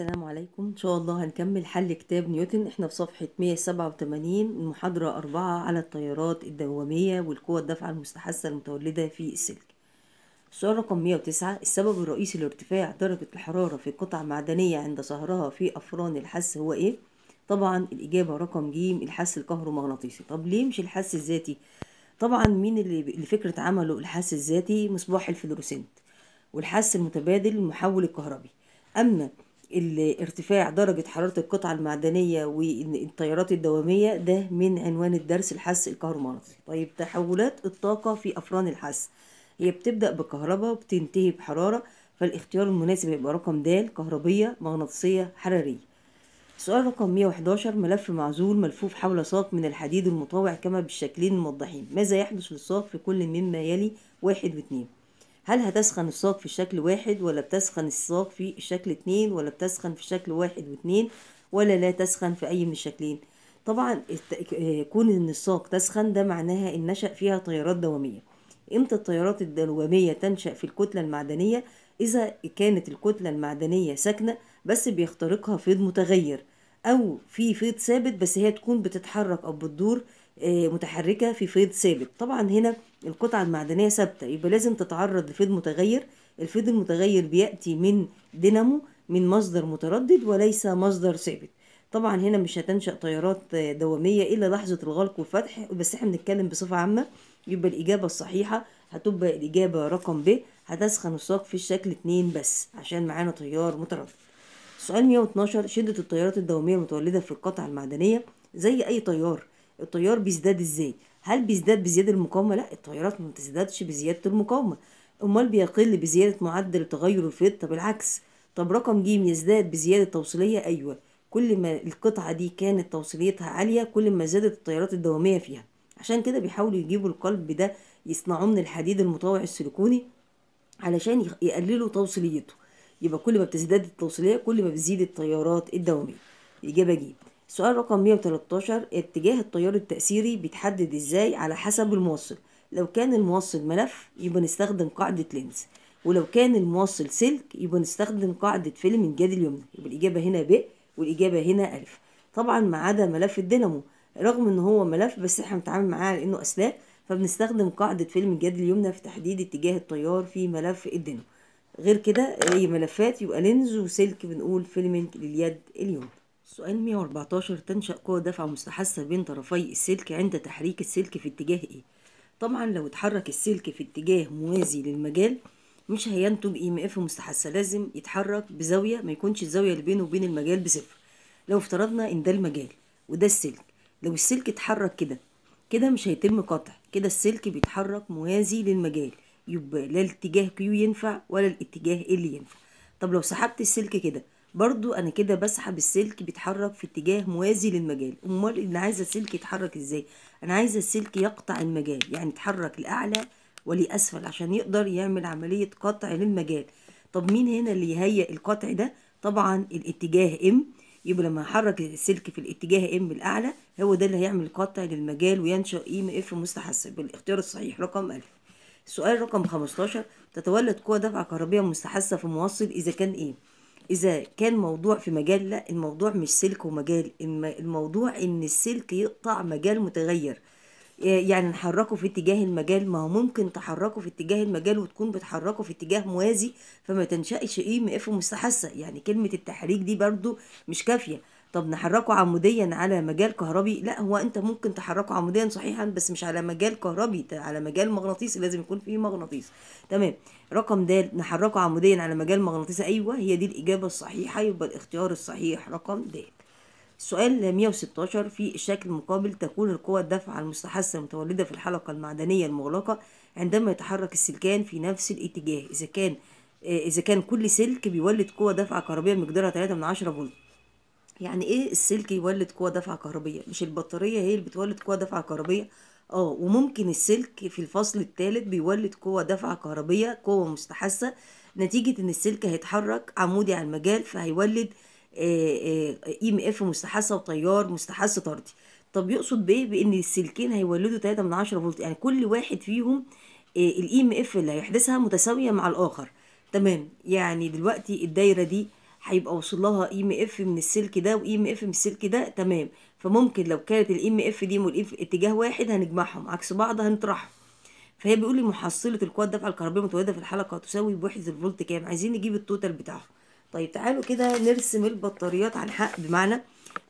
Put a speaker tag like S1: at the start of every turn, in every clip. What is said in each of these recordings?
S1: السلام عليكم ان شاء الله هنكمل حل كتاب نيوتن احنا في صفحة 187 المحاضرة 4 على التيارات الدوامية والقوى الدافعة المستحثة المتولدة في السلك السؤال رقم 109 السبب الرئيسي لارتفاع درجة الحرارة في قطع معدنية عند صهرها في أفران الحس هو ايه؟ طبعا الإجابة رقم ج الحس الكهرومغناطيسي طب ليه مش الحس الذاتي؟ طبعا مين اللي فكرة عمله الحس الذاتي؟ مصباح الفلورسنت والحس المتبادل المحول الكهربي أما ارتفاع درجة حرارة القطعة المعدنية والتيارات الدوامية ده من عنوان الدرس الحس الكهرومغناطيسي طيب تحولات الطاقة في أفران الحس هي بتبدأ بكهرباء وبتنتهي بحرارة فالاختيار المناسب هيبقى رقم د كهربية مغناطيسية حرارية سؤال رقم 111 ملف معزول ملفوف حول ساق من الحديد المطاوع كما بالشكلين الموضحين ماذا يحدث للساق في كل مما يلي واحد واثنين هل هتسخن الصاج في شكل واحد ولا بتسخن الصاج في شكل اتنين ولا بتسخن في شكل واحد واتنين ولا لا تسخن في اي من الشكلين طبعا آه، كون ان الصاج تسخن ده معناها ان نشأ فيها تيارات دوامية امتى التيارات الدوامية تنشأ في الكتلة المعدنية اذا كانت الكتلة المعدنية ساكنة بس بيخترقها فيض متغير او في فيض ثابت بس هي تكون بتتحرك او بتدور آه، متحركة في فيض ثابت طبعا هنا القطعة المعدنية ثابتة يبقى لازم تتعرض لفيض متغير الفيض المتغير بيأتي من دينامو من مصدر متردد وليس مصدر ثابت طبعا هنا مش هتنشأ تيارات دوامية إلا لحظة الغلق والفتح بس احنا بنتكلم بصفة عامة يبقى الإجابة الصحيحة هتبقى الإجابة رقم ب هتسخن الساق في الشكل اتنين بس عشان معانا تيار متردد سؤال 112 شدة التيارات الدوامية المتولدة في القطعة المعدنية زي أي تيار التيار بيزداد ازاي هل بيزداد بزياده المقاومه لا التيارات ما بتزدادش بزياده المقاومه امال بيقل بزياده معدل تغير الفيض طب العكس طب رقم ج يزداد بزياده توصيليه ايوه كل ما القطعه دي كانت توصيليتها عاليه كل ما زادت التيارات الدواميه فيها عشان كده بيحاولوا يجيبوا القلب ده يصنعوه من الحديد المطوع السيليكوني علشان يقللوا توصيليته يبقى كل ما بتزداد التوصيليه كل ما بتزيد التيارات الدواميه الاجابه ج سؤال رقم 113 اتجاه التيار التأثيري بيتحدد ازاي على حسب الموصل لو كان الموصل ملف يبقى نستخدم قاعدة لينز ولو كان الموصل سلك يبقى نستخدم قاعدة فيلم من جاد اليمنى يبقى الإجابة هنا ب والإجابة هنا ألف طبعا ما عدا ملف الدينامو رغم ان هو ملف بس احنا بنتعامل معاه على انه اسلاك فبنستخدم قاعدة فيلم من جاد اليمنى في تحديد اتجاه التيار في ملف الدينامو غير كده اي ملفات يبقى لينز وسلك بنقول فيلمنج لليد اليمنى سؤال 114 تنشأ قوة دفع مستحثة بين طرفي السلك عند تحريك السلك في اتجاه ايه؟ طبعا لو اتحرك السلك في اتجاه موازي للمجال مش هينتج اي e ام اف مستحثة لازم يتحرك بزاوية ما يكونش الزاوية اللي بينه وبين المجال بصفر لو افترضنا ان ده المجال وده السلك لو السلك اتحرك كده كده مش هيتم قطع كده السلك بيتحرك موازي للمجال يبقى لا الاتجاه كيو ينفع ولا الاتجاه اللي ينفع طب لو سحبت السلك كده برضو انا كده بسحب السلك بيتحرك في اتجاه موازي للمجال امال انا عايزه السلك يتحرك ازاي انا عايزه السلك يقطع المجال يعني يتحرك لاعلى ولاسفل عشان يقدر يعمل عمليه قطع للمجال طب مين هنا اللي يهيئ القطع ده طبعا الاتجاه ام يبقى لما احرك السلك في الاتجاه ام الاعلى هو ده اللي هيعمل قطع للمجال وينشا ام اف مستحسب بالاختيار الصحيح رقم 1000 السؤال رقم 15 تتولد قوى دفعه كهربيه مستحسه في موصل اذا كان ايه إذا كان موضوع في مجال لا الموضوع مش سلك ومجال الموضوع إن السلك يقطع مجال متغير آه، يعني نحركه في اتجاه المجال ما هو ممكن تحركه في اتجاه المجال وتكون بتحركه في اتجاه موازي فما تنشأش ايه مقفه اف يعني كلمة التحريك دي برضو مش كافية طب نحركه عموديا على مجال كهربي لا هو انت ممكن تحركه عموديا صحيحا بس مش على مجال كهربي على مجال مغناطيسي لازم يكون فيه مغناطيس تمام رقم د نحركه عموديا على مجال مغناطيسي ايوه هي دي الاجابه الصحيحه يبقى الاختيار الصحيح رقم د السؤال 116 في الشكل المقابل تكون القوى الدافعة المستحثة المتولدة في الحلقة المعدنية المغلقة عندما يتحرك السلكان في نفس الاتجاه إذا كان آه، إذا كان كل سلك بيولد قوة دفع كهربية مقدارها 3 من 10 فولت يعني ايه السلك يولد قوة دفعة كهربية مش البطارية هي اللي بتولد قوة دفعة كهربية اه وممكن السلك في الفصل الثالث بيولد قوة دفعة كهربية قوة مستحثة نتيجة ان السلك هيتحرك عمودي على المجال فهيولد اي آه، ام آه، اف e مستحثة وتيار مستحث طردي طب يقصد بايه بان السلكين هيولدوا 3 من 10 فولت يعني كل واحد فيهم الاي ام اف اللي هيحدثها متساوية مع الاخر تمام يعني دلوقتي الدايرة دي هيبقى وصل لها اي ام اف من السلك ده واي ام اف من السلك ده تمام فممكن لو كانت الاي ام e اف دي والاي اتجاه واحد هنجمعهم عكس بعض هنطرحهم فهي بيقول لي محصله القوه الدافعه الكهربائيه المتواجده في الحلقه تساوي بوحده الفولت كام عايزين نجيب التوتال بتاعها طيب تعالوا كده نرسم البطاريات عن حق بمعنى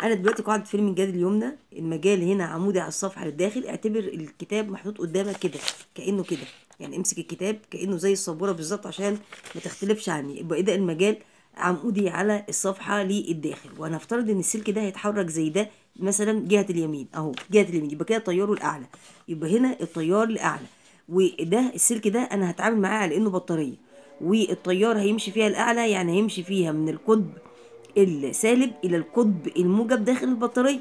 S1: انا دلوقتي قاعده فيلم الجاد اليمنى المجال هنا عمودي على الصفحه للداخل اعتبر الكتاب محطوط قدامك كده كانه كده يعني امسك الكتاب كانه زي السبوره بالظبط عشان ما تختلفش عني يبقى ايه ده المجال عمودي على الصفحة للداخل وهنفترض ان السلك ده هيتحرك زي ده مثلا جهة اليمين اهو جهة اليمين يبقى كده تياره الاعلى يبقى هنا التيار الاعلى وده السلك ده انا هتعامل معاه على انه بطارية والتيار هيمشي فيها الاعلى يعني هيمشي فيها من القطب السالب الى القطب الموجب داخل البطارية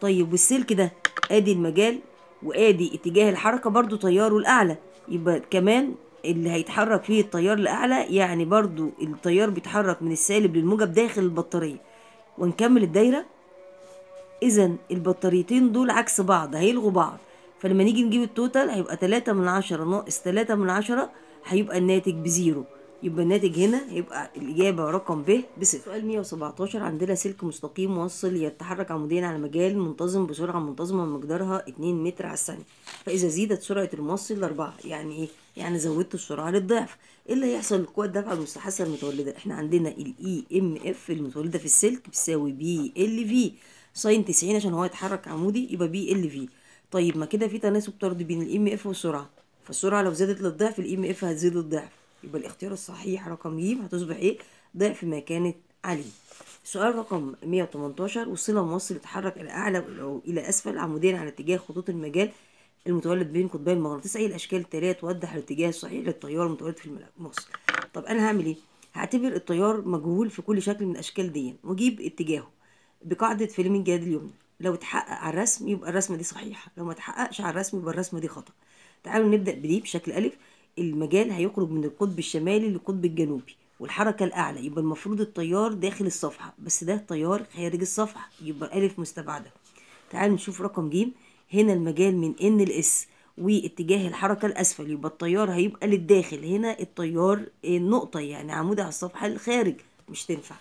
S1: طيب والسلك ده ادي المجال وادي اتجاه الحركة برضو تياره الاعلى يبقى كمان اللي هيتحرك فيه التيار لاعلى يعني برضو التيار بيتحرك من السالب للموجب داخل البطارية ونكمل الدايرة إذا البطاريتين دول عكس بعض هيلغوا بعض فلما نيجي نجيب التوتال هيبقى تلاتة من عشرة ناقص تلاتة من عشرة هيبقى الناتج بزيرو يبقى الناتج هنا هيبقى الإجابة رقم ب بصفر سؤال 117 عندنا سلك مستقيم موصل يتحرك عموديا على مجال منتظم بسرعة منتظمة مقدارها 2 متر على الثانية فإذا زيدت سرعة الموصل لأربعة يعني إيه؟ يعني زودت السرعه للضعف ايه اللي هيحصل لقوه الدفع المستحثه المتولده احنا عندنا الاي ام e اف المتولده في السلك بتساوي بي ال في ساين 90 عشان هو يتحرك عمودي يبقى بي ال في طيب ما كده في تناسب طرد بين الام اف e والسرعه فالسرعه لو زادت للضعف الام اف e هتزيد للضعف يبقى الاختيار الصحيح رقم ج هتصبح ايه ضعف ما كانت عليه سؤال رقم 118 وصله موصل يتحرك الى اعلى الى اسفل عموديا على اتجاه خطوط المجال المتولد بين قطبي المغناطيس أي الأشكال التالية توضح الاتجاه الصحيح للتيار المتولد في المصل طب أنا هعمل إيه؟ هعتبر التيار مجهول في كل شكل من الأشكال دي وأجيب اتجاهه بقاعدة فيلمنج الجهاد اليمنى لو اتحقق على الرسم يبقى الرسمة دي صحيحة لو ما اتحققش على الرسم يبقى الرسمة دي خطأ تعالوا نبدأ بدي بشكل ألف المجال هيخرج من القطب الشمالي للقطب الجنوبي والحركة الأعلى يبقى المفروض التيار داخل الصفحة بس ده التيار خارج الصفحة يبقى ألف مستبعدة تعالوا نشوف رقم ج هنا المجال من ان لاس واتجاه الحركة الأسفل يبقى التيار هيبقى للداخل هنا التيار النقطة آه، يعني عمودة على الصفحة الخارج مش تنفع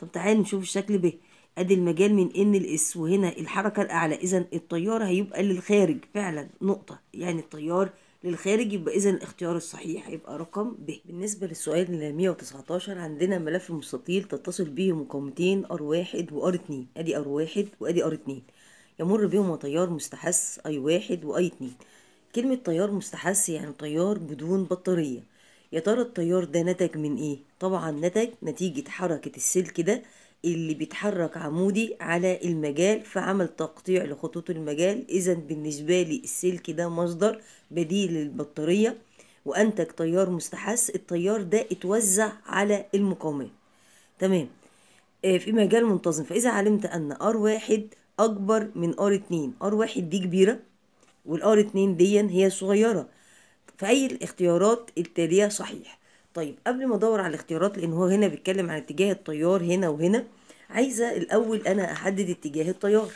S1: طب تعال نشوف الشكل ب ادي المجال من ان لاس وهنا الحركة الأعلى إذا التيار هيبقى للخارج فعلا نقطة يعني التيار للخارج يبقى إذا الاختيار الصحيح هيبقى رقم ب بالنسبة للسؤال 119 عندنا ملف مستطيل تتصل به مقاومتين ار واحد وار 2 ادي ار واحد وادي ار 2 يمر بهما تيار مستحث أي واحد وأي اتنين كلمة تيار مستحث يعني تيار بدون بطارية يا ترى التيار ده نتج من ايه؟ طبعا نتج نتيجة حركة السلك ده اللي بيتحرك عمودي على المجال فعمل تقطيع لخطوط المجال اذا بالنسبة لي السلك ده مصدر بديل للبطارية وانتج تيار مستحث التيار ده اتوزع على المقاومات تمام آه، في مجال منتظم فاذا علمت ان ار واحد اكبر من ار 2 ار 1 دي كبيره والار 2 دي هي صغيره فاي الاختيارات التاليه صحيح طيب قبل ما ادور على الاختيارات لان هو هنا بيتكلم عن اتجاه التيار هنا وهنا عايزه الاول انا احدد اتجاه التيار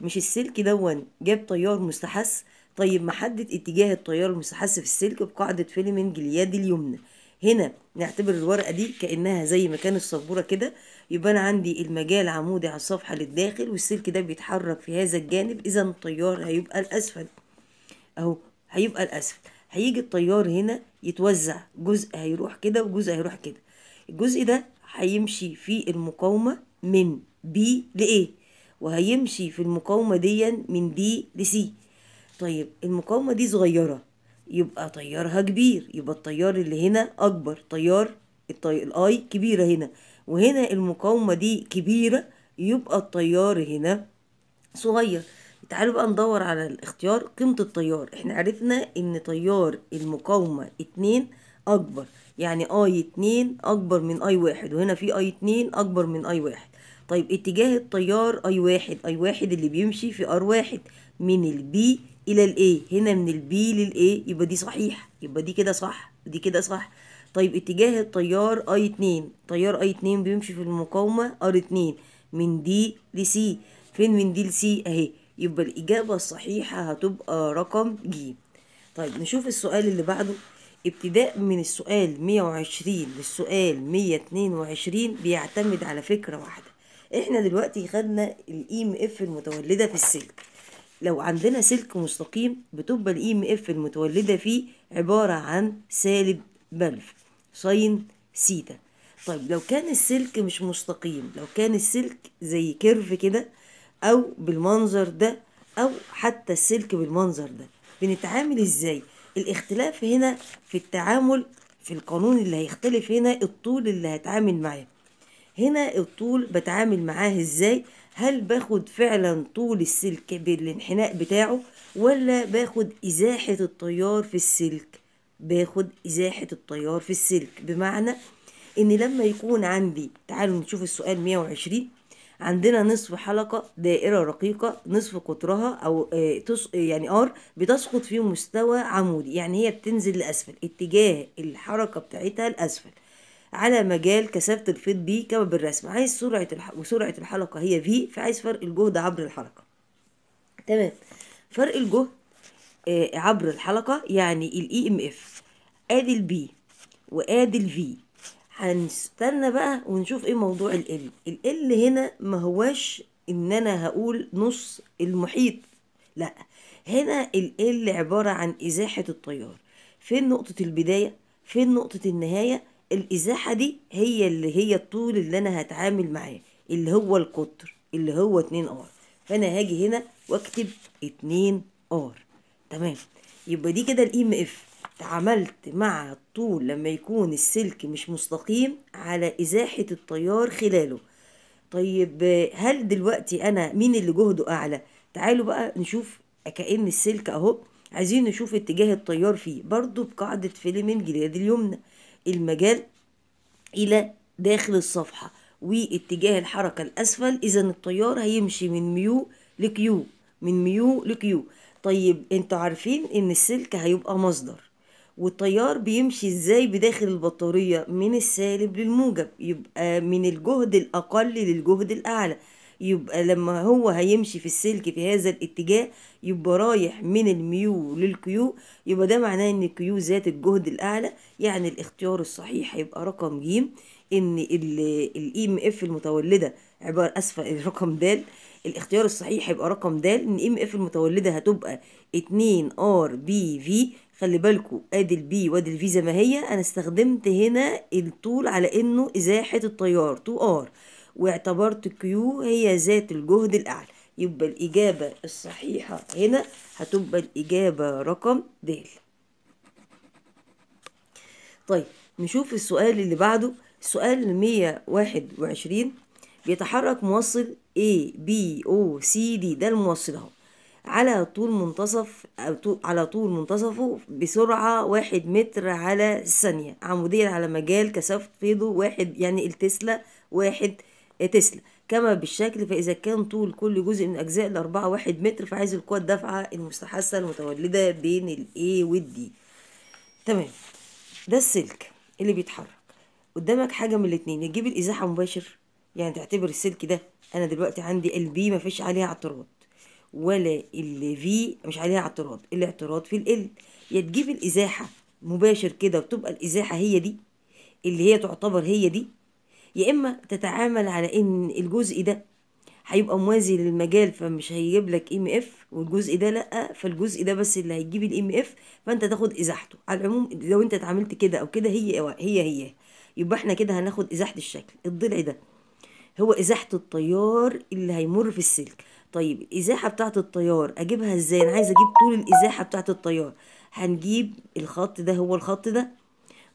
S1: مش السلك دون جاب تيار مستحث طيب محدد اتجاه التيار المستحث في السلك بقاعده فيلمنج اليد اليمنى هنا نعتبر الورقة دي كأنها زي مكان السبورة كده يبقى أنا عندي المجال عمودي على الصفحة للداخل والسلك ده بيتحرك في هذا الجانب إذا التيار هيبقى الأسفل أهو هيبقى الأسفل هيجي التيار هنا يتوزع جزء هيروح كده وجزء هيروح كده الجزء ده هيمشي في المقاومة من B ل A وهيمشي في المقاومة دي من D ل C طيب المقاومة دي صغيرة يبقى تيارها كبير يبقى التيار اللي هنا اكبر تيار الطي... الاي كبيره هنا وهنا المقاومه دي كبيره يبقى التيار هنا صغير تعالوا بقى ندور على الاختيار قيمه التيار احنا عرفنا ان تيار المقاومه اتنين اكبر يعني اي اتنين اكبر من اي واحد وهنا في اي اتنين اكبر من اي واحد طيب اتجاه التيار اي واحد اي واحد اللي بيمشي في ار واحد من البي الى الايه هنا من البي للايه يبقى دي صحيح يبقى دي كده صح ودي كده صح طيب اتجاه التيار اي 2 تيار اي 2 بيمشي في المقاومه ار 2 من دي لسي فين من دي لسي اهي يبقى الاجابه الصحيحه هتبقى رقم ج طيب نشوف السؤال اللي بعده ابتداء من السؤال 120 للسؤال 122 بيعتمد على فكره واحده احنا دلوقتي خدنا الاي ام e اف المتولده في السلك لو عندنا سلك مستقيم بتبقى الاي ام e اف المتولده فيه عباره عن سالب ملف ساين سيتا طيب لو كان السلك مش مستقيم لو كان السلك زي كيرف كده او بالمنظر ده او حتى السلك بالمنظر ده بنتعامل ازاي الاختلاف هنا في التعامل في القانون اللي هيختلف هنا الطول اللي هتعامل معاه هنا الطول بتعامل معاه ازاي هل باخد فعلا طول السلك بالانحناء بتاعه ولا باخد إزاحة التيار في السلك باخد إزاحة التيار في السلك بمعنى إن لما يكون عندي تعالوا نشوف السؤال 120 عندنا نصف حلقة دائرة رقيقة نصف قطرها أو آه، يعني ار بتسقط في مستوى عمودي يعني هي بتنزل لأسفل اتجاه الحركة بتاعتها لأسفل على مجال كثافة الفيض بي كما بالرسم عايز سرعة الح... وسرعة الحلقة هي في فعايز فرق الجهد عبر الحلقة تمام فرق الجهد آه عبر الحلقة يعني الاي ام e اف ادي البي وادي الفي هنستنى بقى ونشوف ايه موضوع ال ال هنا ما هواش ان انا هقول نص المحيط لا هنا ال عبارة عن ازاحة التيار فين نقطة البداية فين نقطة النهاية الازاحه دي هي اللي هي الطول اللي انا هتعامل معاه اللي هو القطر اللي هو 2 ار فانا هاجي هنا واكتب 2 ار تمام يبقى دي كده الام اف اتعاملت مع الطول لما يكون السلك مش مستقيم على ازاحه التيار خلاله طيب هل دلوقتي انا مين اللي جهده اعلى تعالوا بقى نشوف كأن السلك اهو عايزين نشوف اتجاه التيار فيه برضو بقاعدة فيلم الجليد اليمنى المجال إلى داخل الصفحة واتجاه الحركة الأسفل إذا التيار هيمشي من ميو لكيو من ميو لكيو طيب انتوا عارفين ان السلك هيبقى مصدر والتيار بيمشي ازاي بداخل البطارية من السالب للموجب يبقى من الجهد الأقل للجهد الأعلى يبقى لما هو هيمشي في السلك في هذا الاتجاه يبقى رايح من الميو للكيو يبقى ده معناه ان الكيو ذات الجهد الاعلى يعني الاختيار الصحيح هيبقى رقم ج ان الاي ام اف e المتولده عباره اسفل الرقم د الاختيار الصحيح هيبقى رقم د ان ام e اف المتولده هتبقى 2 ار بي في خلي بالكوا ادي البي وادي الفي زي ما هي انا استخدمت هنا الطول على انه ازاحه التيار 2 ار واعتبرت كيو هي ذات الجهد الأعلى يبقى الإجابة الصحيحة هنا هتبقى الإجابة رقم د طيب نشوف السؤال اللي بعده سؤال 121 بيتحرك موصل A B O C D ده الموصل اهو على طول منتصف على طول منتصفه بسرعة واحد متر على الثانية عموديا على مجال كثافة فيضه واحد يعني التسلا واحد تسلا كما بالشكل فإذا كان طول كل جزء من أجزاء الأربعة واحد متر فعايز القوة الدافعة المستحسة المتولدة بين الإيه والدي تمام ده السلك اللي بيتحرك قدامك حاجة من الاتنين يجيب الإزاحة مباشر يعني تعتبر السلك ده أنا دلوقتي عندي البي مفيش عليها اعتراض ولا في مش عليها اعتراض الاعتراض في ال يا تجيب الإزاحة مباشر كده وتبقى الإزاحة هي دي اللي هي تعتبر هي دي يا اما تتعامل على ان الجزء ده هيبقى موازي للمجال فمش هيجيب لك ام e اف والجزء ده لا فالجزء ده بس اللي هيجيب الام اف e فانت تاخد ازاحته على العموم لو انت اتعاملت كده او كده هي هي هي يبقى احنا كده هناخد ازاحه الشكل الضلع ده هو ازاحه التيار اللي هيمر في السلك طيب الازاحه بتاعه التيار اجيبها ازاي انا عايزه اجيب طول الازاحه بتاعه التيار هنجيب الخط ده هو الخط ده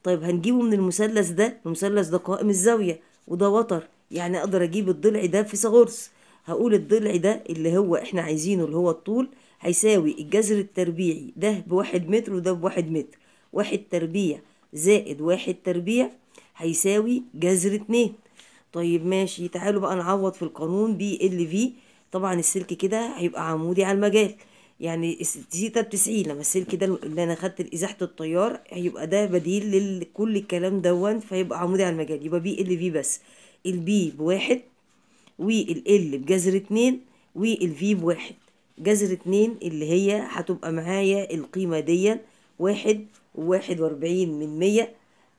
S1: طيب هنجيبه من المثلث ده المثلث ده قائم الزاوية وده وتر يعني اقدر اجيب الضلع ده فيثاغورس هقول الضلع ده اللي هو احنا عايزينه اللي هو الطول هيساوي الجذر التربيعي ده بواحد متر وده بواحد متر واحد تربيع زائد واحد تربيع هيساوي جذر اتنين طيب ماشي تعالوا بقى نعوض في القانون بي ال في طبعا السلك كده هيبقى عمودي على المجال يعني ستة تسعين لما السلك ده اللي انا خدت ازاحة التيار هيبقى ده بديل لكل الكلام دون فيبقى عمودي على المجال يبقى بي ال في بس البي بواحد والال بجذر اتنين والفي بواحد جذر اتنين اللي هي هتبقى معايا القيمة دي واحد وواحد واربعين من مية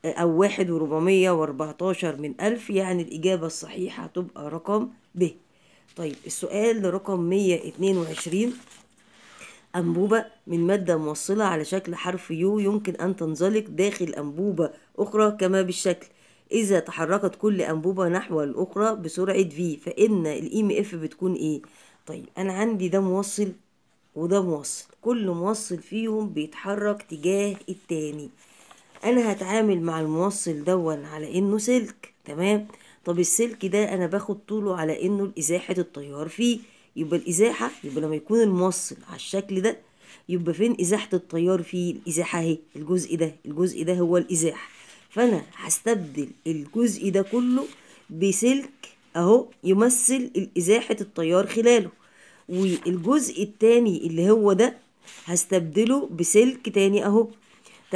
S1: آه، أو واحد وربعمية واربعتاشر من ألف يعني الإجابة الصحيحة هتبقى رقم ب طيب السؤال رقم مية اتنين وعشرين أنبوبة من مادة موصلة على شكل حرف يو يمكن أن تنزلق داخل أنبوبة أخرى كما بالشكل إذا تحركت كل أنبوبة نحو الأخرى بسرعة V فإن الإيم إف بتكون إيه؟ طيب أنا عندي ده موصل وده موصل كل موصل فيهم بيتحرك تجاه التاني أنا هتعامل مع الموصل دون على إنه سلك تمام؟ طب السلك ده أنا باخد طوله على إنه الإزاحة التيار فيه يبقى الازاحه يبقى لما يكون الموصل على الشكل ده يبقى فين ازاحه التيار في الازاحه اهي الجزء ده الجزء ده هو الازاحه فانا هستبدل الجزء ده كله بسلك اهو يمثل ازاحه التيار خلاله والجزء التاني اللي هو ده هستبدله بسلك تاني اهو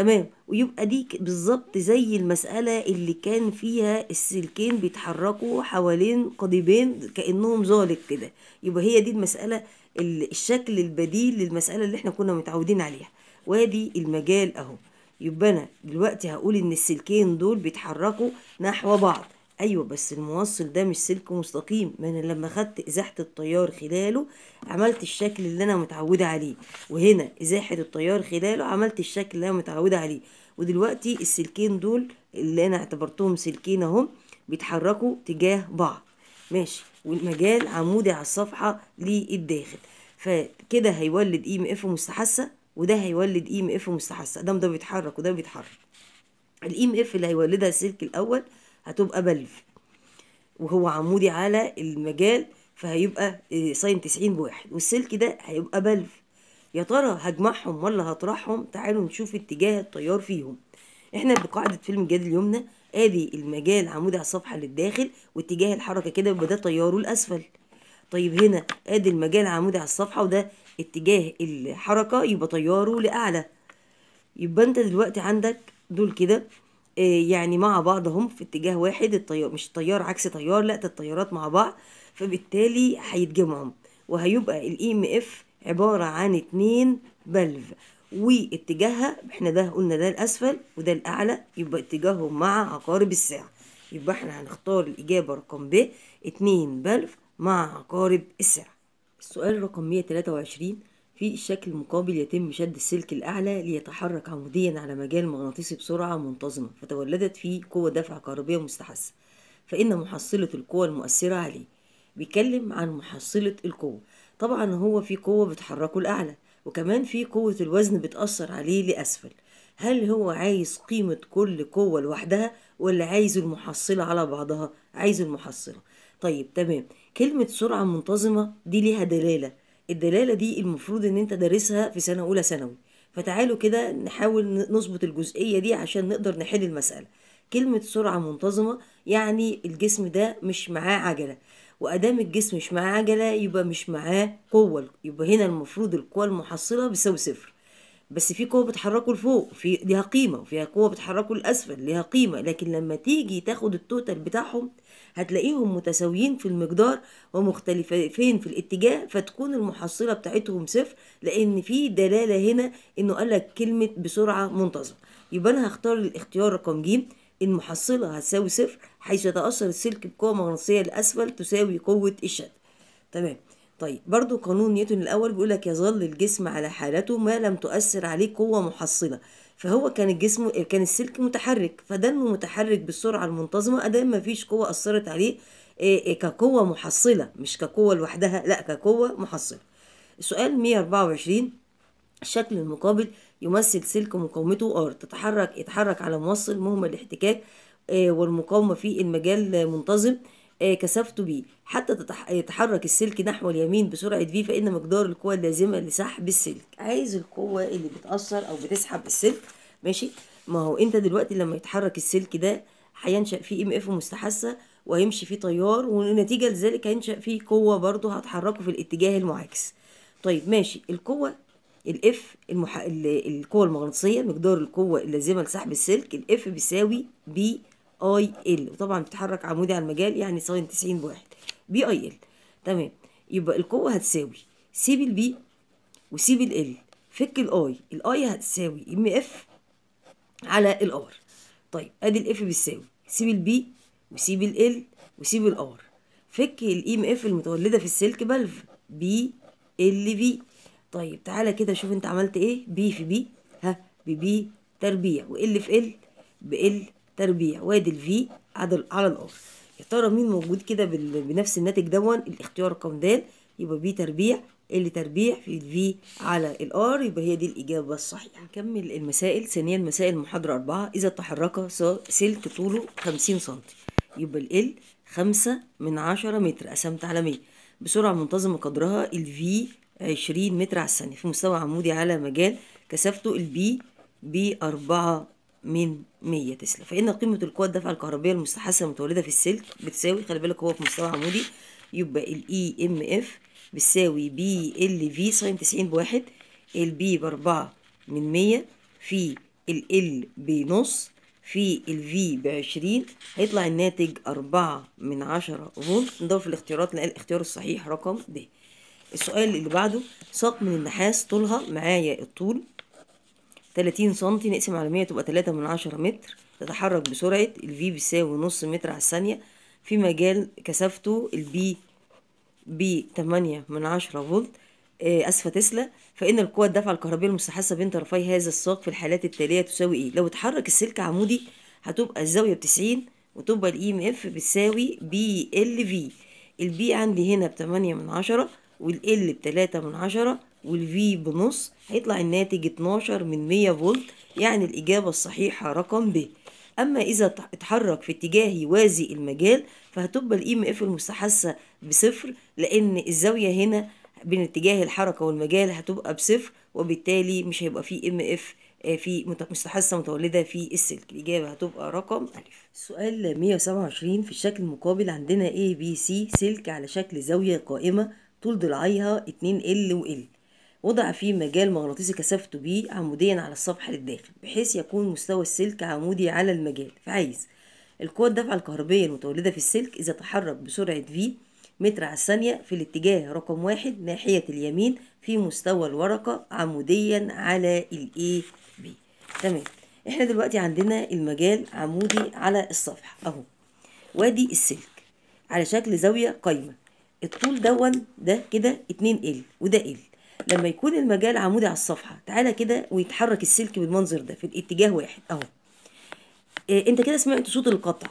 S1: تمام ويبقى دي بالظبط زي المسألة اللي كان فيها السلكين بيتحركوا حوالين قضيبين كأنهم زالق كده يبقى هي دي المسألة الشكل البديل للمسألة اللي احنا كنا متعودين عليها وادي المجال اهو يبقى انا دلوقتي هقول ان السلكين دول بيتحركوا نحو بعض ايوه بس الموصل ده مش سلك مستقيم ما انا لما خدت ازاحه التيار خلاله عملت الشكل اللي انا متعوده عليه وهنا ازاحه التيار خلاله عملت الشكل اللي انا متعوده عليه ودلوقتي السلكين دول اللي انا اعتبرتهم سلكين اهم بيتحركوا تجاه بعض ماشي والمجال عمودي على الصفحه للداخل فكده هيولد اي e ام اف مستحثه وده هيولد اي e ام اف مستحثه ده ده بيتحرك وده بيتحرك الاي ام e اف اللي هيولدها السلك الاول هتبقى بلف وهو عمودي على المجال فهيبقى آه، ساين 90 بواحد والسلك ده هيبقى بلف يا ترى هجمعهم ولا هطرحهم تعالوا نشوف اتجاه التيار فيهم احنا بقاعدة فيلم جاد اليمنى ادي المجال عمودي على الصفحة للداخل واتجاه الحركة كده يبقى ده تياره الاسفل طيب هنا ادي المجال عمودي على الصفحة وده اتجاه الحركة يبقى تياره لأعلى يبقى انت دلوقتي عندك دول كده آه، يعني مع بعضهم في اتجاه واحد الطيار مش طيار عكس طيار لا الطيارات مع بعض فبالتالي هيتجمعهم وهيبقى الاي ام e اف عباره عن اتنين بلف واتجاهها احنا ده قلنا ده الاسفل وده الاعلى يبقى اتجاههم مع عقارب الساعه يبقى احنا هنختار الاجابه رقم ب اتنين بلف مع عقارب الساعه السؤال رقم 123 في شكل مقابل يتم شد السلك الأعلى ليتحرك عموديا على مجال مغناطيسي بسرعة منتظمة فتولدت فيه قوة دفع كهربية مستحسة فإن محصلة القوة المؤثرة عليه بيتكلم عن محصلة القوة طبعا هو في قوة بتحركه الأعلى وكمان في قوة الوزن بتأثر عليه لأسفل هل هو عايز قيمة كل قوة لوحدها ولا عايز المحصلة على بعضها عايز المحصلة طيب تمام كلمة سرعة منتظمة دي ليها دلالة الدلاله دي المفروض ان انت دارسها في سنه اولى ثانوي فتعالوا كده نحاول نظبط الجزئيه دي عشان نقدر نحل المساله كلمه سرعه منتظمه يعني الجسم ده مش معاه عجله وادام الجسم مش معاه عجله يبقى مش معاه قوه يبقى هنا المفروض القوه المحصله بتساوي صفر بس في قوه بتحركه لفوق في ليها قيمه وفيها قوه بتحركه لاسفل ليها قيمه لكن لما تيجي تاخد التوتال بتاعهم هتلاقيهم متساويين في المقدار ومختلفين في الاتجاه فتكون المحصلة بتاعتهم صفر لأن في دلالة هنا إنه قالك كلمة بسرعة منتظمة يبقى أنا هختار الاختيار رقم ج المحصلة هتساوي صفر حيث يتأثر السلك بقوة مغناطيسية الاسفل تساوي قوة الشد تمام طيب برضو قانون نيوتن الأول بيقولك يظل الجسم على حالته ما لم تؤثر عليه قوة محصلة فهو كان الجسم كان السلك متحرك فدمه متحرك بالسرعة المنتظمة أدام ما فيش قوة أثرت عليه آه، آه، كقوة محصلة مش كقوة لوحدها لا كقوة محصلة السؤال 124 الشكل المقابل يمثل سلك مقاومته R آه، تتحرك يتحرك على موصل مهما الاحتكاك والمقاومة في المجال منتظم كثافته به حتى يتحرك السلك نحو اليمين بسرعة V فإن مقدار القوة اللازمة لسحب السلك عايز القوة اللي بتأثر أو بتسحب السلك ماشي ما هو أنت دلوقتي لما يتحرك السلك ده هينشأ فيه ام اف مستحثة وهيمشي فيه تيار ونتيجة لذلك هينشأ فيه قوة برضه هتحركه في الاتجاه المعاكس طيب ماشي القوة الاف المح... القوة المغناطيسية مقدار القوة اللازمة لسحب السلك الاف بيساوي بي اي ال وطبعا بتحرك عمودي على المجال يعني ساين 90 بواحد بي اي ال تمام يبقى القوه هتساوي سيب البي وسيب ال فك الاي الاي هتساوي ام اف على الار طيب ادي الاف بتساوي سيب البي وسيب ال وسيب الار فك الام اف المتولده في السلك بلف بي ال في طيب تعالى كده شوف انت عملت ايه بي في بي ها ببي تربيع وال في ال بال تربيع وادي الفي عدل على الاف يا ترى مين موجود كده بنفس الناتج دون الاختيار د يبقى بي تربيع ال تربيع في الفي على الار يبقى هي دي الإجابة الصحيحة نكمل المسائل ثانيا مسائل محاضرة أربعة إذا تحرك سلك طوله 50 سم يبقى ال خمسة من عشرة متر قسمت على مية بسرعة منتظمة قدرها الفي عشرين متر على الثانية في مستوى عمودي على مجال كثافته البي بأربعة من 100 تسلا فإن قيمة القوة الدافعه الكهربية المستحثة المتولدة في السلك بتساوي خلي بالك هو في مستوى عمودي يبقى الاي ام e اف بتساوي بي ال في ساين 90 بواحد البي 4 من 100 في ال بنص في ب 20 هيطلع الناتج 4 من 10 فولت ندور في الاختيارات نلاقي الاختيار الصحيح رقم ده السؤال اللي بعده ساق من النحاس طولها معايا الطول 30 سم نقسم على 100 تبقى 3 من 10 متر تتحرك بسرعة ال V بيساوي نص متر على الثانية في مجال كثافته ال B ب 8 من 10 فولت آه، أسفة تسلا فإن القوة الدافعة الكهربية المستحثة بين طرفي هذا الساق في الحالات التالية تساوي إيه؟ لو اتحرك السلك عمودي هتبقى الزاوية بتسعين وتبقى الـ EMF بتساوي BLV البي عندي هنا بتمانية من عشرة والإل بتلاتة من عشرة والفي بنص هيطلع الناتج 12 من 100 فولت يعني الإجابة الصحيحة رقم ب أما إذا اتحرك في اتجاه يوازي المجال فهتبقى الإيم اف e المستحثة بصفر لأن الزاوية هنا بين اتجاه الحركة والمجال هتبقى بصفر وبالتالي مش هيبقى في ام e اف آه، في مستحثة متولدة في السلك الإجابة هتبقى رقم ألف السؤال 127 في الشكل المقابل عندنا A B C سلك على شكل زاوية قائمة طول ضلعيها 2 L و L وضع فيه مجال مغناطيسي كثافته ب عموديا على السطح للداخل بحيث يكون مستوى السلك عمودي على المجال فعايز القوة الدفع الكهربية المتولدة في السلك إذا تحرك بسرعة V متر على الثانية في الاتجاه رقم واحد ناحية اليمين في مستوى الورقة عموديا على ال A B تمام احنا دلوقتي عندنا المجال عمودي على الصفحة اهو وادي السلك على شكل زاوية قايمة الطول دون ده كده اتنين ال وده ال لما يكون المجال عمودي على الصفحه تعالى كده ويتحرك السلك بالمنظر ده في الاتجاه واحد اهو آه، انت كده سمعت صوت القطع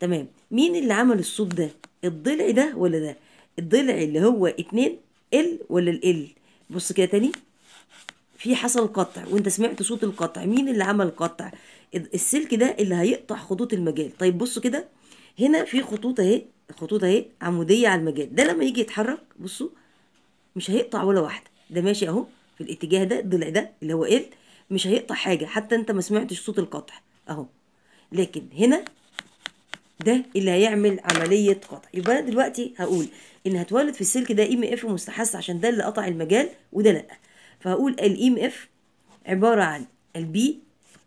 S1: تمام مين اللي عمل الصوت ده الضلع ده ولا ده الضلع اللي هو اتنين ال ولا ال بص كده تاني في حصل قطع وانت سمعت صوت القطع مين اللي عمل قطع السلك ده اللي هيقطع خطوط المجال طيب بصوا كده هنا في خطوط اهي خطوط اهي عموديه على المجال ده لما يجي يتحرك بصوا مش هيقطع ولا واحده ده ماشي اهو في الاتجاه ده الضلع ده اللي هو ال مش هيقطع حاجه حتى انت ما سمعتش صوت القطع اهو لكن هنا ده اللي هيعمل عمليه قطع يبقى انا دلوقتي هقول ان هتولد في السلك ده ام e اف مستحس عشان ده اللي قطع المجال وده لا فهقول الام اف e عباره عن البي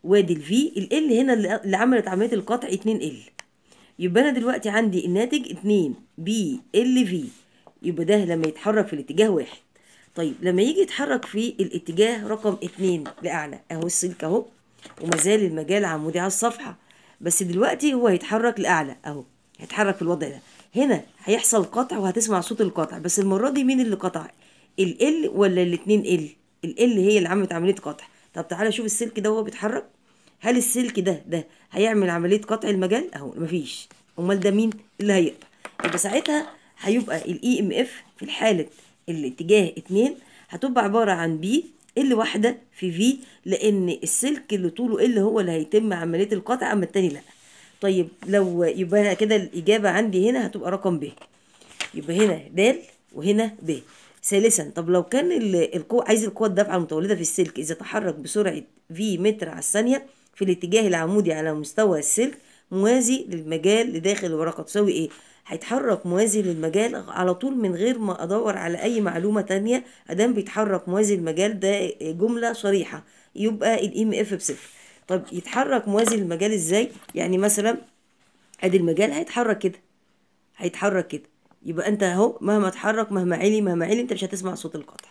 S1: وادي الفي ال هنا اللي عملت عمليه القطع 2 ال يبقى انا دلوقتي عندي الناتج 2 بي ال في يبقى ده لما يتحرك في الاتجاه واحد طيب لما يجي يتحرك في الاتجاه رقم اتنين لأعلى أهو السلك أهو ومازال المجال عمودي على الصفحة بس دلوقتي هو هيتحرك لأعلى أهو هيتحرك في الوضع ده هنا هيحصل قطع وهتسمع صوت القطع بس المرة دي مين اللي قطع ال ال ولا الاتنين ال ال هي اللي عملت عملية قطع طب تعالى شوف السلك ده وهو بيتحرك هل السلك ده ده هيعمل عملية قطع المجال اهو مفيش امال ده مين اللي هيقطع يبقى ساعتها هيبقى الاي ام e اف في الحالة الاتجاه اتنين هتبقى عبارة عن بي ال واحدة في في لأن السلك اللي طوله ال هو اللي هيتم عملية القطع أما التاني لأ طيب لو يبقى أنا كده الإجابة عندي هنا هتبقى رقم ب يبقى هنا د وهنا ب ثالثا طب لو كان القوة عايز القوة الدافعة المتولدة في السلك إذا تحرك بسرعة في متر على الثانية في الاتجاه العمودي على مستوى السلك موازي للمجال لداخل الورقة تساوي إيه؟ هيتحرك موازي للمجال على طول من غير ما ادور على اي معلومه تانية ادام بيتحرك موازي المجال ده جمله صريحه يبقى الام اف e بصفر طب يتحرك موازي المجال ازاي يعني مثلا ادي المجال هيتحرك كده هيتحرك كده يبقى انت اهو مهما اتحرك مهما علي مهما علي انت مش هتسمع صوت القطع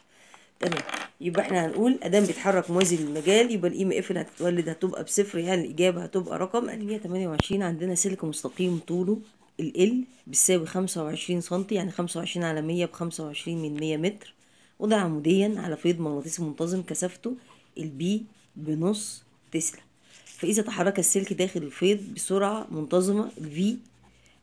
S1: تمام يبقى احنا هنقول ادام بيتحرك موازي للمجال يبقى الاي ام e اف اللي هتتولد هتبقى بصفر يعني الاجابه هتبقى رقم 128 عندنا سلك مستقيم طوله ال بتساوي خمسة وعشرين سنتي يعني خمسة وعشرين على مية بخمسة وعشرين من مية متر وضع عموديا على فيض مغناطيسي منتظم كثافته البي بنص تسلا فإذا تحرك السلك داخل الفيض بسرعة منتظمة الفي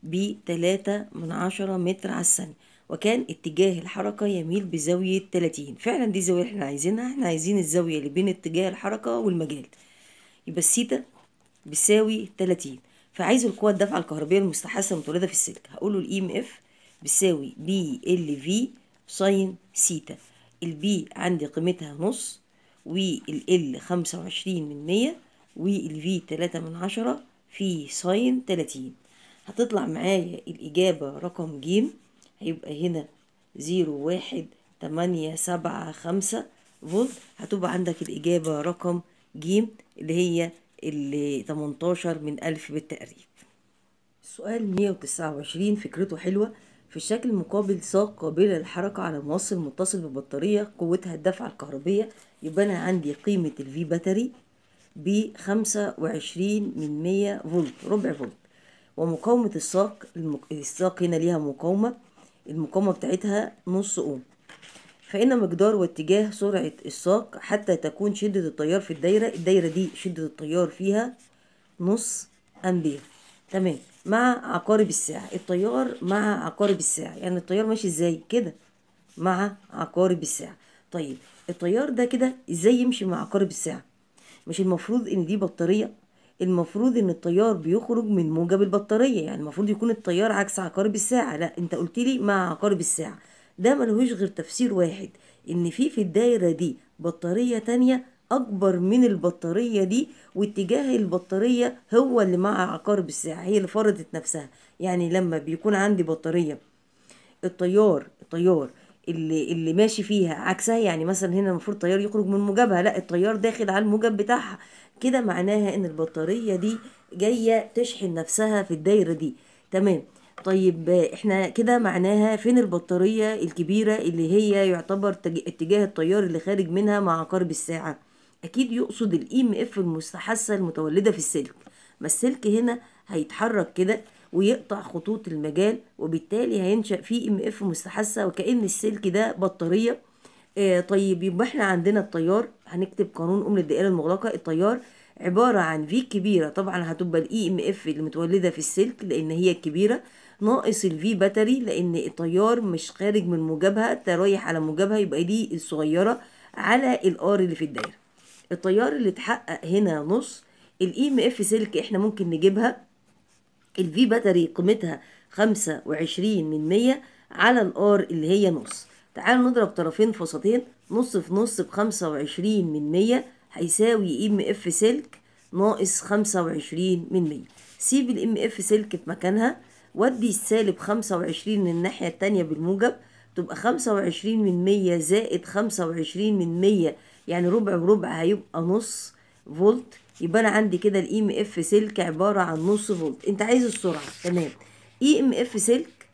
S1: بتلاتة من عشرة متر على الثانية وكان اتجاه الحركة يميل بزاوية 30 فعلا دي الزاوية اللي احنا عايزينها احنا عايزين الزاوية اللي بين اتجاه الحركة والمجال يبقى السيتا بتساوي 30 فعايز القوة الدافعة الكهربية المستحثة المتولدة في السلك هقوله الاي ام اف بتساوي بي ال في ساين سيتا البي عندي قيمتها نص ال خمسة وعشرين من مية والفي تلاتة من عشرة في ساين تلاتين هتطلع معايا الإجابة رقم ج هيبقى هنا زيرو واحد تمانية سبعة خمسة فولت هتبقى عندك الإجابة رقم ج اللي هي اللي 18 من ألف بالتقريب السؤال 129 فكرته حلوة في الشكل مقابل ساق قابلة للحركة على موصل متصل ببطارية قوتها الدفعة الكهربية يبقى أنا عندي قيمة الفي باتري ب 25 من 100 فولت ربع فولت ومقاومة الساق الساق هنا ليها مقاومة المقاومة بتاعتها نص أوم فإن مقدار واتجاه سرعة الساق حتى تكون شدة التيار في الدايرة الدايرة دي شدة التيار فيها نص أمبير تمام مع عقارب الساعة التيار مع عقارب الساعة يعني التيار ماشي ازاي كده مع عقارب الساعة طيب التيار ده كده ازاي يمشي مع عقارب الساعة مش المفروض ان دي بطارية المفروض ان التيار بيخرج من موجب البطارية يعني المفروض يكون التيار عكس عقارب الساعة لا انت قلت لي مع عقارب الساعة ده ملهوش غير تفسير واحد ان في في الدايره دي بطاريه تانية اكبر من البطاريه دي واتجاه البطاريه هو اللي مع عقارب الساعه هي اللي فرضت نفسها يعني لما بيكون عندي بطاريه الطيار الطيار اللي اللي ماشي فيها عكسها يعني مثلا هنا المفروض الطيار يخرج من موجبها لا الطيار داخل على الموجب بتاعها كده معناها ان البطاريه دي جايه تشحن نفسها في الدايره دي تمام طيب احنا كده معناها فين البطارية الكبيرة اللي هي يعتبر اتجاه التيار اللي خارج منها مع عقارب الساعة اكيد يقصد الاي ام e اف المستحثة المتولدة في السلك ما السلك هنا هيتحرك كده ويقطع خطوط المجال وبالتالي هينشأ فيه ام e اف مستحثة وكأن السلك ده بطارية آه طيب يبقى احنا عندنا التيار هنكتب قانون أم الدائرة المغلقة التيار عبارة عن في كبيرة طبعا هتبقى الاي ام e اف المتولدة في السلك لأن هي الكبيرة ناقص الفي باتري لان التيار مش خارج من مجابهه انت رايح على مجابهه يبقى دي الصغيره على الار اللي في الدايره التيار اللي اتحقق هنا نص الاي ام e اف سلك احنا ممكن نجيبها الفي باتري قيمتها خمسة وعشرين من مية على الار اللي هي نص تعالوا نضرب طرفين فاصلتين نص في نص بخمسة وعشرين من مية هيساوي ام e اف سلك ناقص خمسة وعشرين من مية سيب الام اف e سلك في مكانها ودي السالب خمسة وعشرين الناحية التانية بالموجب تبقى خمسة وعشرين من مية زائد خمسة وعشرين من مية يعني ربع بربع هيبقى نص فولت يبقى أنا عندي كده الإي إم e إف سلك عبارة عن نص فولت أنت عايز السرعة تمام إي إم إف سلك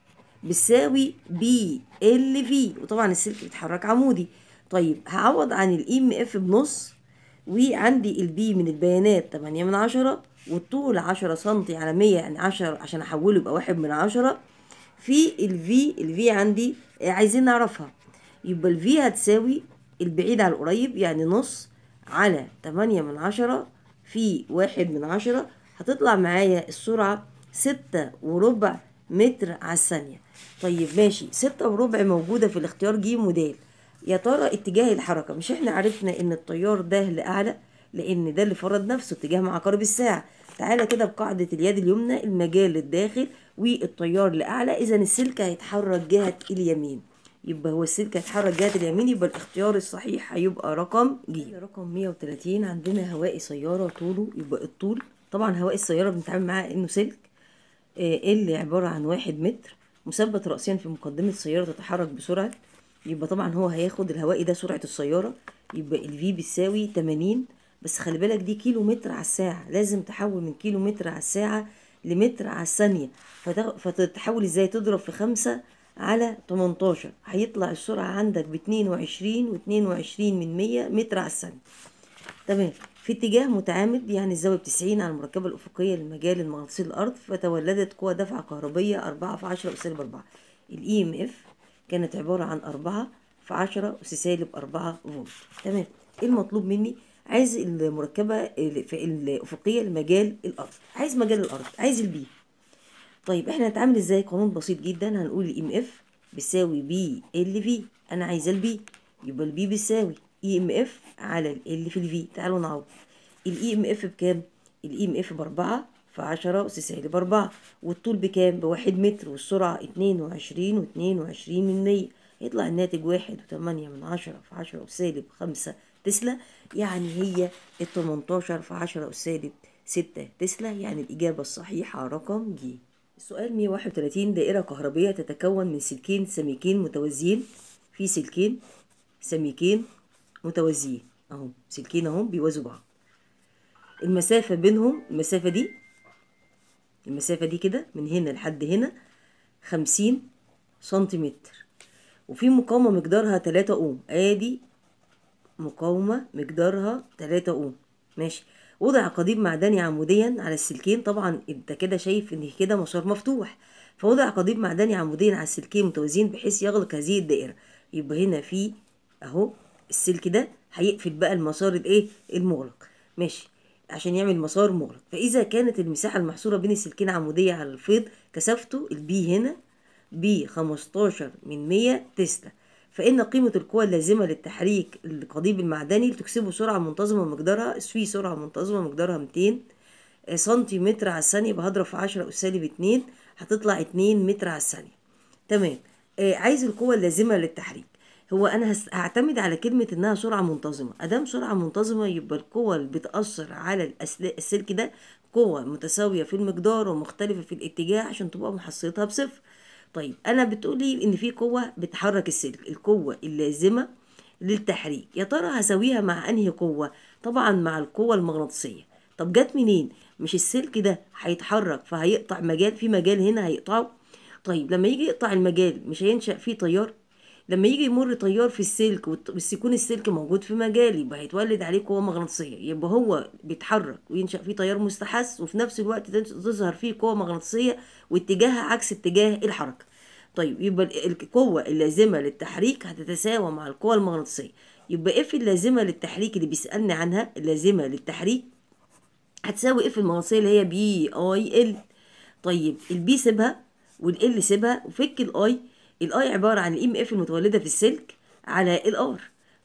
S1: بتساوي بي ال في وطبعا السلك بيتحرك عمودي طيب هعوض عن الإي إم e إف بنص وعندي البي من البيانات 8 من عشرة والطول 10 سم على 100 يعني 10 عشان احوله يبقى 1 من 10 في ال في ال في عندي عايزين نعرفها يبقى ال في هتساوي البعيد على القريب يعني نص على 8 من 10 في 1 من 10 هتطلع معايا السرعه 6 وربع متر على الثانيه طيب ماشي 6 وربع موجوده في الاختيار ج ودال يا ترى اتجاه الحركه مش احنا عرفنا ان التيار ده لاعلى لأن ده اللي فرض نفسه اتجاه مع عقارب الساعة تعالى كده بقاعدة اليد اليمنى المجال للداخل والتيار لأعلى إذا السلك هيتحرك جهة اليمين يبقى هو السلك هيتحرك جهة اليمين يبقى الاختيار الصحيح هيبقى رقم ج رقم 130 عندنا هوائي سيارة طوله يبقى الطول طبعا هوائي السيارة بنتعامل معاه إنه سلك اللي آه، عبارة عن واحد متر مثبت رأسيا في مقدمة السيارة تتحرك بسرعة يبقى طبعا هو هياخد الهوائي ده سرعة السيارة يبقى الفي بيساوي 80 بس خلي بالك دي كيلو متر على الساعة لازم تحول من كيلو متر على الساعة لمتر على الثانية فتحول ازاي تضرب في خمسة على 18 هيطلع السرعة عندك ب 22 و 22 من 100 متر على الثانية تمام في اتجاه متعامد يعني الزاوية 90 على المركبة الأفقية للمجال المغناطيسي الأرض فتولدت قوة دفعة كهربية 4 في 10 وسالب أربعة الإي إم e إف كانت عبارة عن 4 في عشرة وسالب 4 فولت تمام إيه المطلوب مني عايز المركبه الافقيه لمجال الارض عايز مجال الارض عايز البي طيب احنا هنتعامل ازاي قانون بسيط جدا هنقول الام اف بيساوي بي ال في e انا عايزه البي يبقى البي بيساوي اي e ام اف على ال في الفي تعالوا نعوض الاي ام e اف بكام الاي ام اف باربعة 10 أس سالب 4 والطول بكام بواحد متر والسرعة اتنين وعشرين واتنين وعشرين من مية يطلع الناتج واحد وتمانية من عشرة في عشرة أسالب خمسة تسلا يعني هي ال 18 في 10 أس سالب 6 تسلا يعني الإجابة الصحيحة رقم ج السؤال 131 دائرة كهربية تتكون من سلكين سميكين متوازيين في سلكين سميكين متوازيين اهو سلكين اهو بيوازوا بعض المسافة بينهم المسافة دي المسافة دي كده من هنا لحد هنا خمسين سنتيمتر وفي مقاومة مقدارها تلاتة أوم آدي مقاومة مقدارها 3 اوم ماشي وضع قضيب معدني عموديا على السلكين طبعا انت كده شايف ان كده مسار مفتوح فوضع قضيب معدني عموديا على السلكين متوازيين بحيث يغلق هذه الدائرة يبقى هنا في اهو السلك ده هيقفل بقى المسار الايه المغلق ماشي عشان يعمل مسار مغلق فاذا كانت المساحه المحصوره بين السلكين عموديه على الفيض كثافته البي هنا ب 15 من 100 تسلا فإن قيمة القوى اللازمة للتحريك القضيب المعدني تكسبه سرعة منتظمة مقدارها في سرعة منتظمة مقدارها 200 آه، سنتيمتر على الثانية بهضرب في 10 أس سالب 2 هتطلع 2 متر على الثانية تمام آه عايز القوة اللازمة للتحريك هو أنا هعتمد على كلمة إنها سرعة منتظمة أدام سرعة منتظمة يبقى القوة اللي بتأثر على السلك ده قوة متساوية في المقدار ومختلفة في الاتجاه عشان تبقى محصلتها بصفر طيب انا بتقولي ان في قوه بتحرك السلك القوه اللازمه للتحريك يا ترى هساويها مع انهي قوه طبعا مع القوه المغناطيسيه طب جت منين مش السلك ده هيتحرك فهيقطع مجال في مجال هنا هيقطعه طيب لما يجي يقطع المجال مش هينشأ فيه تيار لما يجي يمر تيار في السلك بس يكون السلك موجود في مجال يبقى هيتولد عليه قوه مغناطيسيه يبقى هو بيتحرك وينشا فيه تيار مستحث وفي نفس الوقت تظهر فيه قوه مغناطيسيه واتجاهها عكس اتجاه الحركه طيب يبقى القوه اللازمه للتحريك هتتساوى مع القوه المغناطيسيه يبقى اف إيه اللازمه للتحريك اللي بيسالني عنها اللازمه للتحريك هتساوي اف إيه المغناطيسيه اللي هي بي طيب، اي ال طيب البي سيبها والال سيبها وفك الاي الاي عباره عن الام اف المتولده في السلك على الار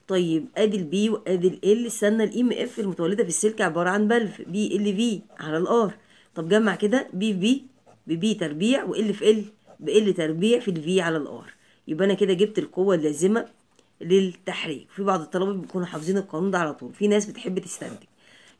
S1: طيب ادي البي وادي ال استنى الام اف المتولده في السلك عباره عن بلف بي ال في على الار طب جمع كده بي في بي ببي تربيع وال في ال بال تربيع في الفي على الار يبقى انا كده جبت القوه اللازمه للتحريك في بعض الطلبه بيكونوا حافظين القانون ده على طول في ناس بتحب تستنتج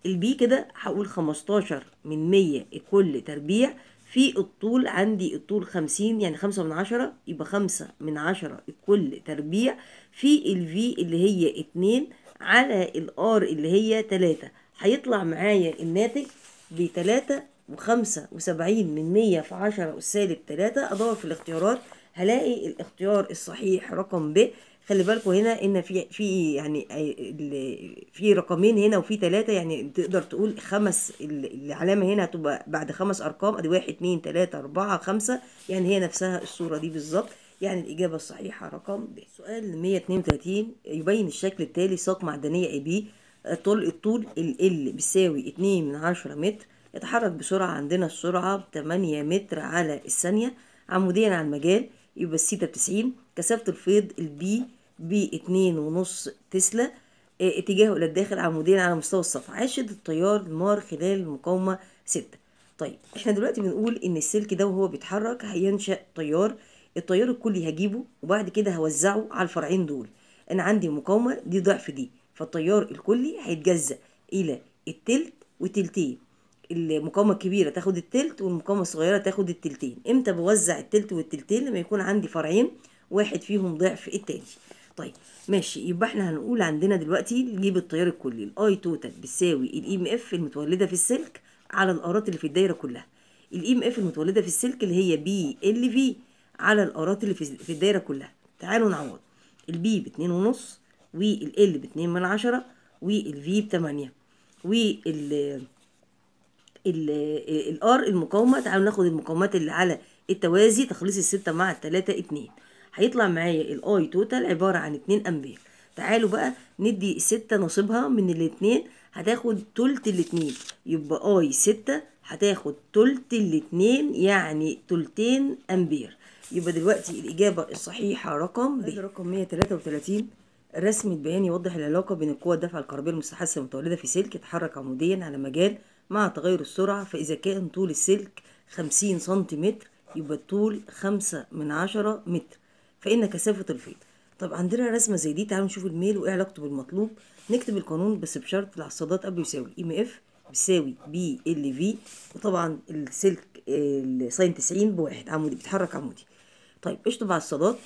S1: البي كده هقول 15 من 100 كل تربيع في الطول عندي الطول خمسين يعني خمسة من عشرة يبقى خمسة من عشرة كل تربيع في الفي اللي هي اتنين على الار اللي هي تلاتة هيطلع معايا الناتج بتلاتة وخمسة وسبعين من مية في عشرة والسالب تلاتة أدور في الاختيارات هلاقي الاختيار الصحيح رقم ب خلي بالكم هنا ان في في يعني في رقمين هنا وفي ثلاثه يعني تقدر تقول خمس العلامه هنا هتبقى بعد خمس ارقام ادي واحد اتنين تلاته اربعه خمسه يعني هي نفسها الصوره دي بالظبط يعني الإجابة الصحيحة رقم ب سؤال 132 يبين الشكل التالي ساق معدنية اي بي طول الطول ال بيساوي 2 من 10 متر يتحرك بسرعة عندنا السرعة ب 8 متر على الثانية عموديا على المجال يبقى السيتا ب 90 كثافة الفيض البي ب ونص تسلا آه، اتجاهه إلى الداخل عمودين على مستوى الصف عاشت التيار المار خلال المقاومة ستة طيب احنا دلوقتي بنقول ان السلك ده وهو بيتحرك هينشأ تيار التيار الكلي هجيبه وبعد كده هوزعه على الفرعين دول انا عندي مقاومة دي ضعف دي فالتيار الكلي هيتجزأ الى التلت وتلتين المقاومة الكبيرة تاخد التلت والمقاومة الصغيرة تاخد التلتين امتى بوزع التلت والتلتين لما يكون عندي فرعين واحد فيهم ضعف التاني طيب ماشي يبقى احنا هنقول عندنا دلوقتي نجيب التيار الكلي الاي توتال بتساوي الاي ام e اف المتولده في السلك على الارات اللي في الدايره كلها الاي ام e اف المتولده في السلك اللي هي بي ال في على الارات اللي في الدايره كلها تعالوا نعوض البي ب 2.5 ونص والال ب 2.10 من 10 والفي ب 8 وال الار المقاومه تعالوا ناخد المقاومات اللي على التوازي تخليص الستة مع التلاتة اتنين هيطلع معايا الاي توتال عباره عن 2 امبير تعالوا بقى ندي 6 نصيبها من الاتنين هتاخد تلت الاتنين يبقى اي 6 هتاخد تلت الاتنين يعني تلتين امبير يبقى دلوقتي الاجابه الصحيحه رقم ب رقم 133 رسم البيان يوضح العلاقه بين القوه الدافعه الكهربيه المستحسه المتولده في سلك يتحرك عموديا على مجال مع تغير السرعه فاذا كان طول السلك 50 سنتيمتر يبقى الطول 5 من عشرة متر فإن كثافة الفيض طب عندنا رسمة زي دي تعالوا نشوف الميل وإيه علاقته بالمطلوب نكتب القانون بس بشرط العصادات قبل يساوي إم إف بيساوي بي ال في وطبعا السلك الساين 90 بواحد عمودي بيتحرك عمودي طيب اشطب على الصادات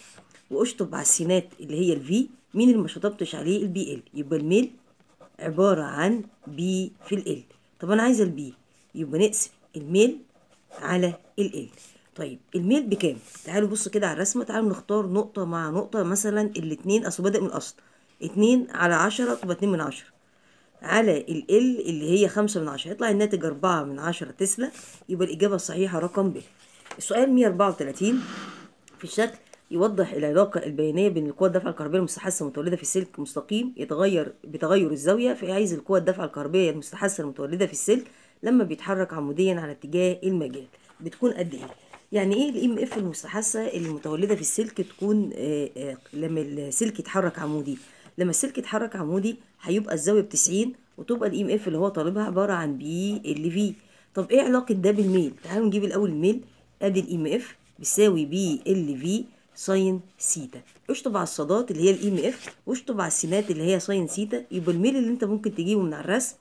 S1: واشطب على السينات اللي هي الفي مين اللي ما شطبتش عليه البي ال يبقى الميل عبارة عن بي في ال طب أنا عايزة البي يبقى نقسم الميل على ال ال طيب الميل بكام تعالوا بصوا كده على الرسمه تعالوا نختار نقطه مع نقطه مثلا الاتنين اصل بادئ من الاصل اتنين على عشرة تبقى اتنين من عشرة على ال اللي هي خمسة من عشرة يطلع الناتج أربعة من عشرة تسلا يبقى الإجابة الصحيحة رقم ب السؤال 134 في الشكل يوضح العلاقة البيانية بين القوى الدافعة الكهربية المستحسة المتولدة في السلك مستقيم يتغير بتغير الزاوية في القوى الدافعة الكهربية المستحسة المتولدة في السلك لما بيتحرك عموديا على اتجاه المجال بتكون قد ايه يعني ايه الام اف المستحثه المتولده في السلك تكون آه، آه، لما السلك يتحرك عمودي لما السلك يتحرك عمودي هيبقى الزاويه ب 90 وتبقى الام اف اللي هو طالبها عباره عن بي ال في طب ايه علاقه ده بالميل تعالوا نجيب الاول الميل ادي الام اف بيساوي بي ال في ساين سيتا اشطب على الصادات اللي هي الام اف واشطب على السينات اللي هي ساين سيتا يبقى الميل اللي انت ممكن تجيبه من على الرسم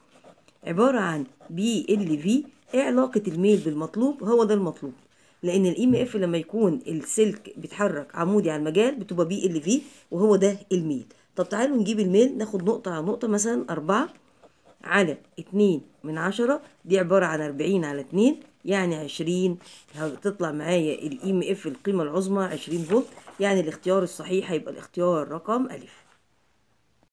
S1: عباره عن بي ال في ايه علاقه الميل بالمطلوب هو ده المطلوب لان الام اف e لما يكون السلك بيتحرك عمودي على المجال بتبقى بي ال في وهو ده الميل طب تعالوا نجيب الميل ناخد نقطه على نقطه مثلا 4 على 2 من 10 دي عباره عن 40 على 2 يعني 20 هتطلع معايا الام اف e القيمه العظمى 20 فولت يعني الاختيار الصحيح هيبقى الاختيار رقم الف